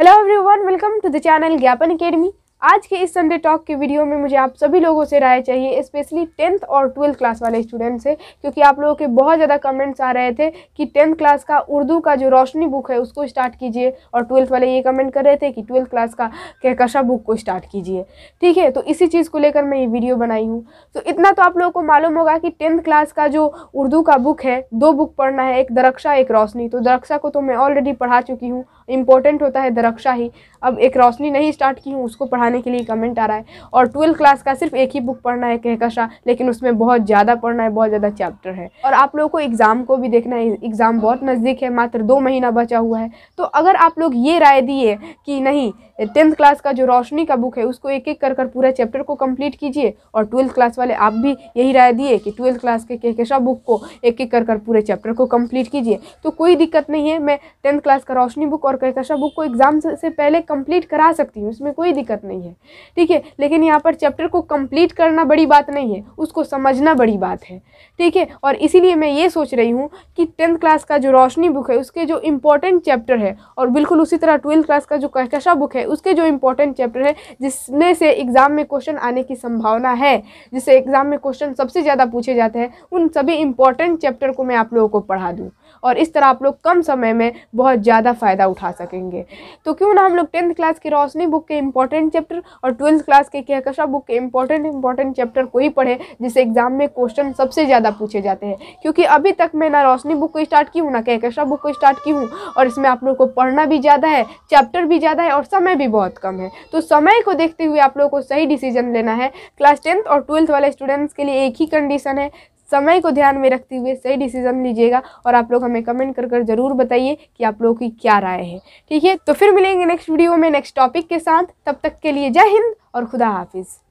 hello everyone welcome to the channel Gyapan Academy आज के इस संडे टॉक के वीडियो में मुझे आप सभी लोगों से राय चाहिए स्पेशली टेंथ और ट्वेल्थ क्लास वाले स्टूडेंट से क्योंकि आप लोगों के बहुत ज़्यादा कमेंट्स आ रहे थे कि टेंथ क्लास का उर्दू का जो रोशनी बुक है उसको स्टार्ट कीजिए और ट्वेल्थ वाले ये कमेंट कर रहे थे कि ट्वेल्थ क्लास का कहकशा बुक को स्टार्ट कीजिए ठीक है तो इसी चीज़ को लेकर मैं ये वीडियो बनाई हूँ तो इतना तो आप लोगों को मालूम होगा कि टेंथ क्लास का जो उर्दू का बुक है दो बुक पढ़ना है एक दरक्षा एक रोशनी तो दरक्षा को तो मैं ऑलरेडी पढ़ा चुकी हूँ इंपॉर्टेंट होता है दरक्षा ही अब एक रोशनी नहीं स्टार्ट की हूँ उसको पढ़ाने के लिए कमेंट आ रहा है और ट्वेल्थ क्लास का सिर्फ एक ही बुक पढ़ना है कहकशा लेकिन उसमें बहुत ज़्यादा पढ़ना है बहुत ज़्यादा चैप्टर है और आप लोगों को एग्ज़ाम को भी देखना है एग्ज़ाम बहुत नज़दीक है मात्र दो महीना बचा हुआ है तो अगर आप लोग ये राय दिए कि नहीं टेंथ क्लास का जो रोशनी का बुक है उसको एक एक कर कर पूरा चैप्टर को कंप्लीट कीजिए और ट्वेल्थ क्लास वाले आप भी यही राय दिए कि ट्वेल्थ क्लास के कहकशा बुक को एक एक कर कर पूरे चैप्टर को कंप्लीट कीजिए तो कोई दिक्कत नहीं है मैं टेंथ क्लास का रोशनी बुक और और कहकशा बुक को एग्ज़ाम से पहले कंप्लीट करा सकती हूँ इसमें कोई दिक्कत नहीं है ठीक है लेकिन यहाँ पर चैप्टर को कंप्लीट करना बड़ी बात नहीं है उसको समझना बड़ी बात है ठीक है और इसीलिए मैं ये सोच रही हूँ कि टेंथ क्लास का जो रोशनी बुक है उसके जो इम्पोर्टेंट चैप्टर है और बिल्कुल उसी तरह ट्वेल्थ क्लास का जो कहकशा बुक है उसके जो इम्पोर्टेंट चैप्टर है जिसमें से एग्ज़ाम में क्वेश्चन आने की संभावना है जिससे एग्ज़ाम में क्वेश्चन सबसे ज़्यादा पूछे जाते हैं उन सभी इम्पोर्टेंट चैप्टर को मैं आप लोगों को पढ़ा दूँ और इस तरह आप लोग कम समय में बहुत ज़्यादा फ़ायदा उठा सकेंगे तो क्यों ना हम लोग टेंथ क्लास की रोशनी बुक के इंपॉर्टेंट चैप्टर और ट्वेल्थ क्लास के कहकशा बुक के इंपॉर्टेंट इंपॉर्टेंट चैप्टर को ही पढ़ें जिससे एग्ज़ाम में क्वेश्चन सबसे ज़्यादा पूछे जाते हैं क्योंकि अभी तक मैं ना रोशनी बुक को स्टार्ट की हूँ ना कहकशा बुक को स्टार्ट की हूँ और इसमें आप लोग को पढ़ना भी ज़्यादा है चैप्टर भी ज़्यादा है और समय भी बहुत कम है तो समय को देखते हुए आप लोगों को सही डिसीजन लेना है क्लास टेंथ और ट्वेल्थ वाले स्टूडेंट्स के लिए एक ही कंडीशन है समय को ध्यान में रखते हुए सही डिसीजन लीजिएगा और आप लोग हमें कमेंट कर कर ज़रूर बताइए कि आप लोगों की क्या राय है ठीक है तो फिर मिलेंगे नेक्स्ट वीडियो में नेक्स्ट टॉपिक के साथ तब तक के लिए जय हिंद और खुदा हाफिज़